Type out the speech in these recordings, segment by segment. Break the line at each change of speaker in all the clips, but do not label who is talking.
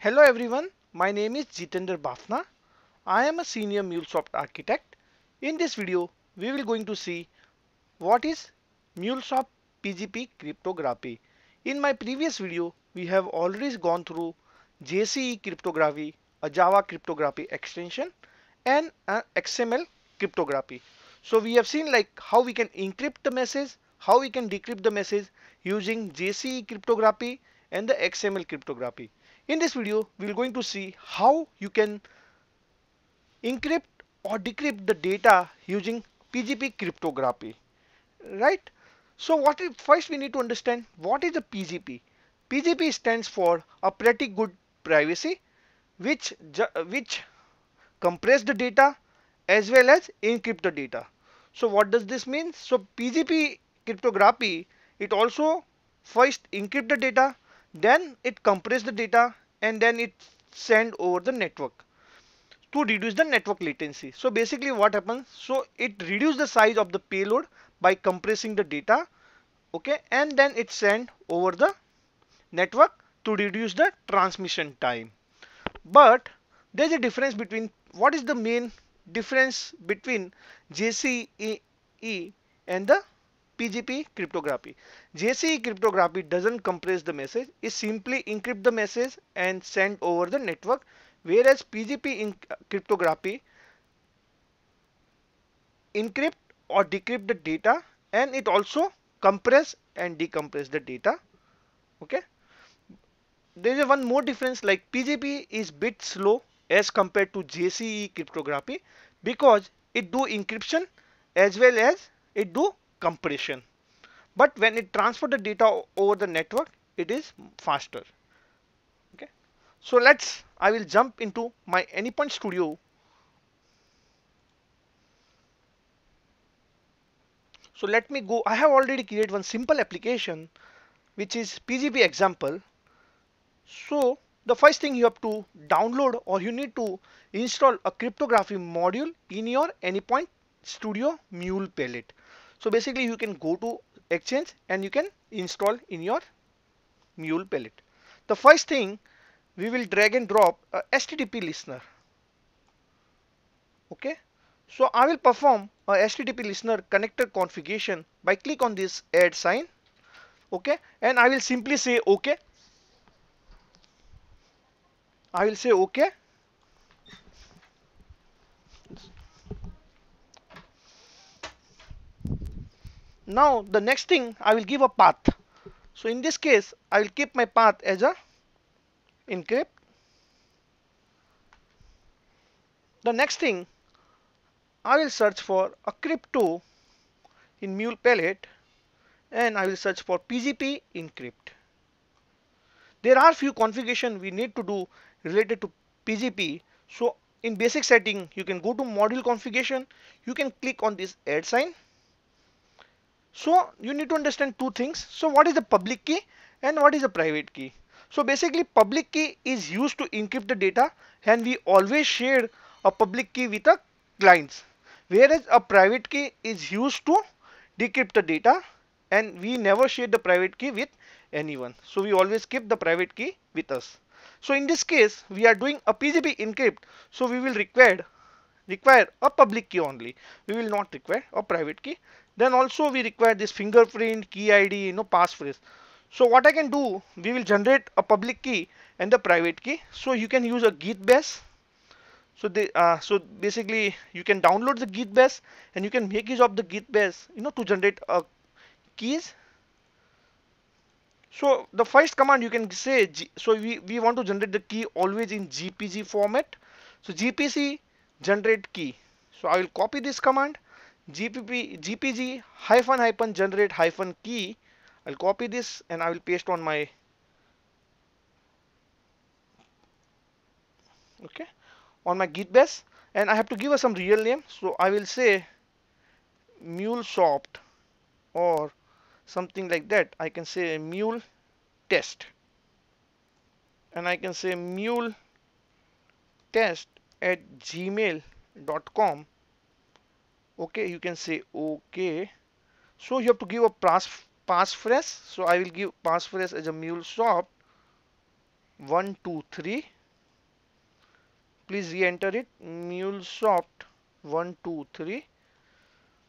Hello everyone, my name is Jitender Bafna. I am a senior MuleSoft architect. In this video, we will going to see what is MuleSoft PGP cryptography. In my previous video, we have already gone through JCE cryptography, a Java cryptography extension and XML cryptography. So we have seen like how we can encrypt the message, how we can decrypt the message using JCE cryptography and the XML cryptography. In this video, we are going to see how you can encrypt or decrypt the data using PGP cryptography, right? So what is, first we need to understand what is a PGP? PGP stands for a pretty good privacy, which, which compress the data as well as encrypt the data. So what does this mean? So PGP cryptography, it also first encrypt the data, then it compress the data and then it send over the network to reduce the network latency. So basically what happens? So it reduce the size of the payload by compressing the data. Okay. And then it send over the network to reduce the transmission time. But there's a difference between what is the main difference between JCE and the PGP cryptography. JCE cryptography doesn't compress the message, it simply encrypt the message and send over the network whereas PGP uh, cryptography encrypt or decrypt the data and it also compress and decompress the data okay there is one more difference like PGP is bit slow as compared to JCE cryptography because it do encryption as well as it do compression. But when it transfer the data over the network, it is faster. Okay. So let's, I will jump into my AnyPoint Studio. So let me go, I have already created one simple application, which is PGP example. So the first thing you have to download or you need to install a cryptography module in your AnyPoint Studio Mule palette. So basically you can go to exchange and you can install in your mule palette. The first thing we will drag and drop a HTTP listener. Okay. So I will perform a HTTP listener connector configuration by click on this add sign. Okay. And I will simply say okay. I will say okay now the next thing I will give a path so in this case I will keep my path as a encrypt the next thing I will search for a crypto in mule Palette, and I will search for PGP encrypt there are few configuration we need to do related to PGP so in basic setting you can go to module configuration you can click on this add sign so you need to understand two things. So what is the public key and what is the private key? So basically public key is used to encrypt the data and we always share a public key with our clients. Whereas a private key is used to decrypt the data and we never share the private key with anyone. So we always keep the private key with us. So in this case we are doing a PGP encrypt. So we will require require a public key only. We will not require a private key then also we require this fingerprint, key ID, you know, passphrase. So what I can do, we will generate a public key and the private key. So you can use a Git base. So the uh, so basically you can download the Git base and you can make use of the Git base, you know, to generate a uh, keys. So the first command you can say, G so we, we want to generate the key always in GPG format. So GPC generate key. So I will copy this command gpp gpg hyphen hyphen generate hyphen key I'll copy this and I will paste on my okay on my git base and I have to give us some real name so I will say MuleSoft or something like that I can say mule test and I can say mule test at gmail.com okay you can say okay so you have to give a pass passphrase so I will give passphrase as a MuleSoft 123 please re-enter it MuleSoft 123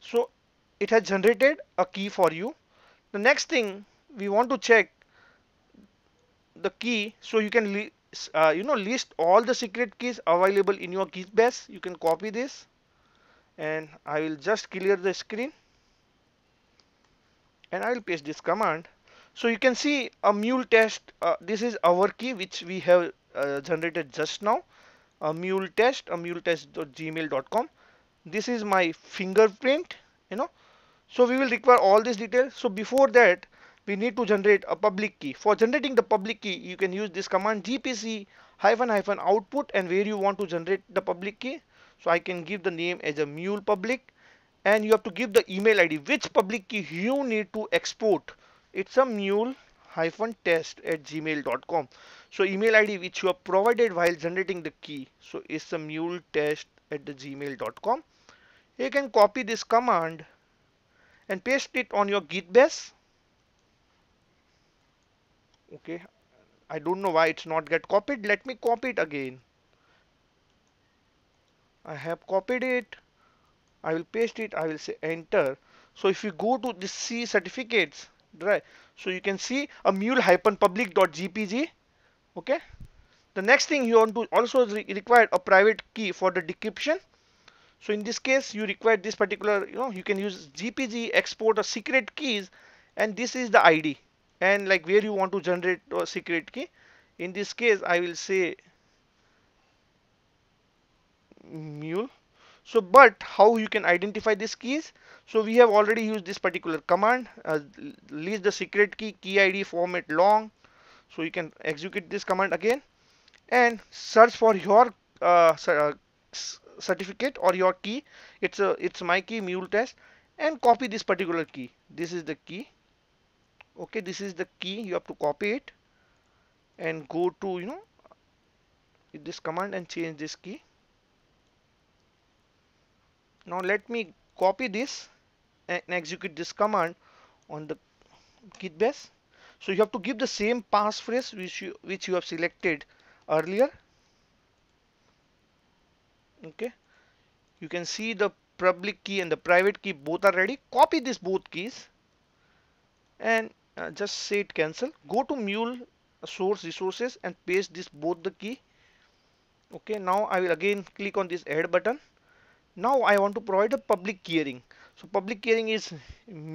so it has generated a key for you the next thing we want to check the key so you can uh, you know list all the secret keys available in your key base you can copy this and I will just clear the screen and I will paste this command so you can see a mule test uh, this is our key which we have uh, generated just now a mule test a mule test.gmail.com this is my fingerprint you know so we will require all these details so before that we need to generate a public key for generating the public key you can use this command gpc hyphen hyphen output and where you want to generate the public key so I can give the name as a mule public and you have to give the email ID which public key you need to export. It's a mule hyphen test at gmail.com. So email ID which you have provided while generating the key. So it's a mule test at the gmail.com. You can copy this command and paste it on your git base. Okay, I don't know why it's not get copied. Let me copy it again. I have copied it I will paste it I will say enter so if you go to the C certificates right so you can see a mule hyphen public.gpg okay the next thing you want to also re require a private key for the decryption so in this case you require this particular you know you can use gpg export a secret keys and this is the id and like where you want to generate a secret key in this case I will say mule so but how you can identify this keys so we have already used this particular command uh, list the secret key key id format long so you can execute this command again and search for your uh, uh certificate or your key it's a it's my key mule test and copy this particular key this is the key okay this is the key you have to copy it and go to you know this command and change this key now let me copy this and execute this command on the git base so you have to give the same passphrase which you which you have selected earlier okay you can see the public key and the private key both are ready copy this both keys and uh, just say it cancel go to mule source resources and paste this both the key okay now i will again click on this add button now I want to provide a public keyring. so public keyring is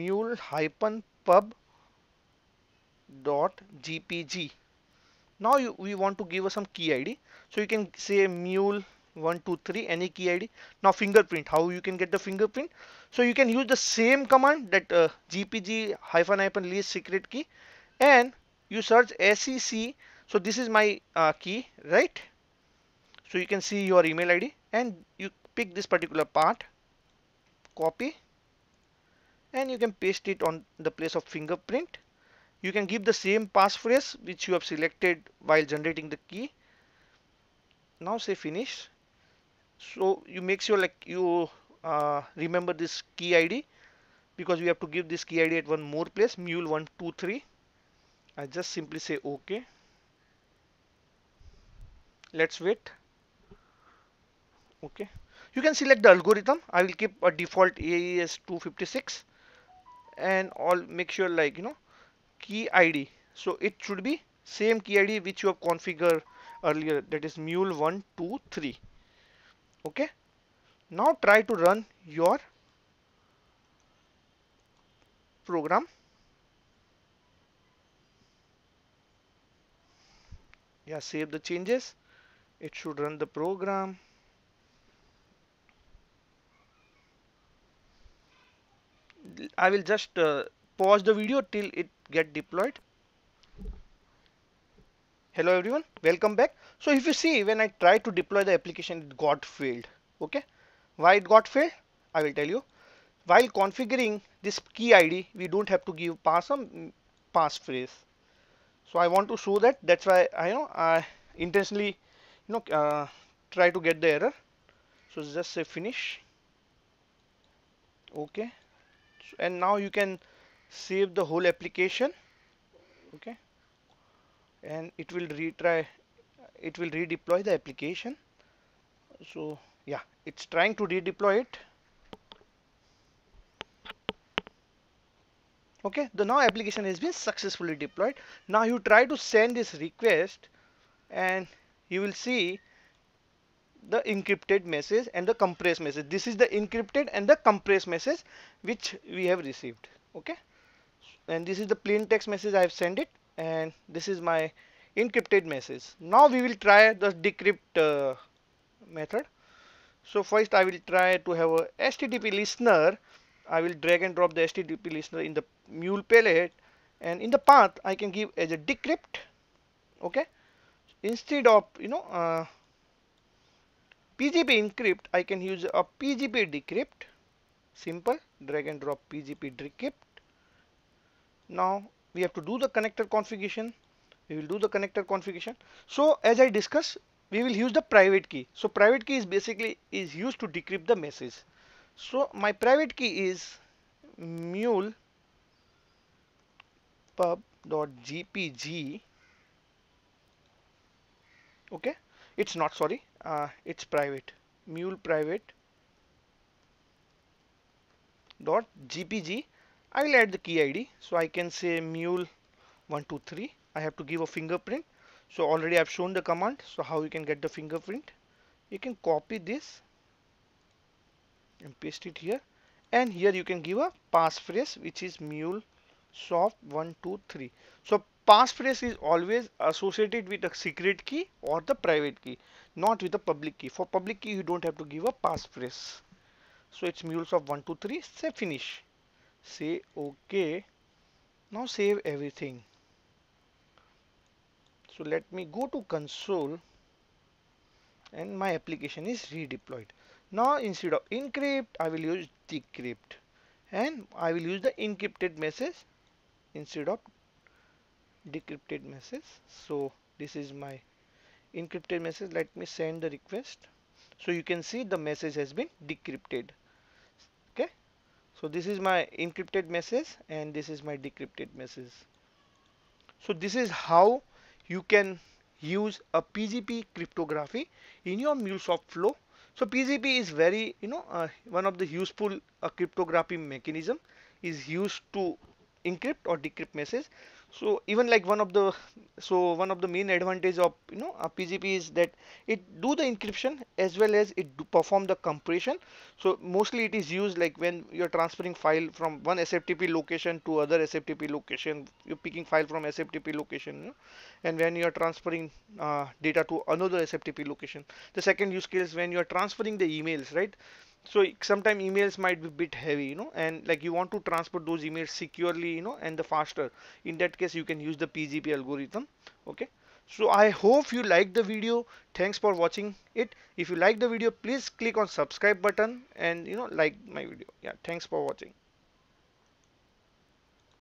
mule hyphen pub dot gpg now you, we want to give us some key id so you can say mule 123 any key id now fingerprint how you can get the fingerprint so you can use the same command that uh, gpg hyphen hyphen least secret key and you search sec so this is my uh, key right so you can see your email id and you pick this particular part copy and you can paste it on the place of fingerprint you can give the same passphrase which you have selected while generating the key now say finish so you make sure like you uh, remember this key id because we have to give this key id at one more place mule123 I just simply say ok let's wait okay you can select the algorithm. I will keep a default AES 256 and all make sure like you know key ID. So it should be same key ID which you have configured earlier that is mule123 okay now try to run your program yeah save the changes it should run the program I will just uh, pause the video till it get deployed hello everyone welcome back so if you see when I try to deploy the application it got failed okay why it got failed I will tell you while configuring this key ID we don't have to give pass some um, passphrase so I want to show that that's why I you know I intentionally you know uh, try to get the error so just say finish okay and now you can save the whole application okay and it will retry it will redeploy the application so yeah it's trying to redeploy it okay the now application has been successfully deployed now you try to send this request and you will see the encrypted message and the compressed message this is the encrypted and the compressed message which we have received okay and this is the plain text message I have sent it and this is my encrypted message now we will try the decrypt uh, method so first I will try to have a HTTP listener I will drag and drop the HTTP listener in the mule palette and in the path I can give as a decrypt okay instead of you know uh, PGP encrypt, I can use a PGP decrypt. Simple, drag and drop PGP decrypt. Now we have to do the connector configuration. We will do the connector configuration. So as I discussed, we will use the private key. So private key is basically is used to decrypt the message. So my private key is mule pub.gpg okay it's not sorry uh, it's private mule private dot gpg I will add the key ID so I can say mule 123 I have to give a fingerprint so already I've shown the command so how you can get the fingerprint you can copy this and paste it here and here you can give a passphrase which is mule soft 123 so passphrase is always associated with a secret key or the private key, not with the public key. For public key, you don't have to give a passphrase. So it's mules of 1, 2, 3, say finish. Say OK. Now save everything. So let me go to console and my application is redeployed. Now instead of encrypt, I will use decrypt and I will use the encrypted message instead of decrypted message so this is my encrypted message let me send the request so you can see the message has been decrypted okay so this is my encrypted message and this is my decrypted message so this is how you can use a PGP cryptography in your MuleSoft flow so PGP is very you know uh, one of the useful uh, cryptography mechanism is used to encrypt or decrypt message so even like one of the so one of the main advantage of you know a pgp is that it do the encryption as well as it perform the compression so mostly it is used like when you're transferring file from one sftp location to other sftp location you're picking file from sftp location you know? and when you're transferring uh, data to another sftp location the second use case is when you're transferring the emails right so sometimes emails might be bit heavy you know and like you want to transport those emails securely you know and the faster in that case you can use the pgp algorithm okay so i hope you like the video thanks for watching it if you like the video please click on subscribe button and you know like my video yeah thanks for watching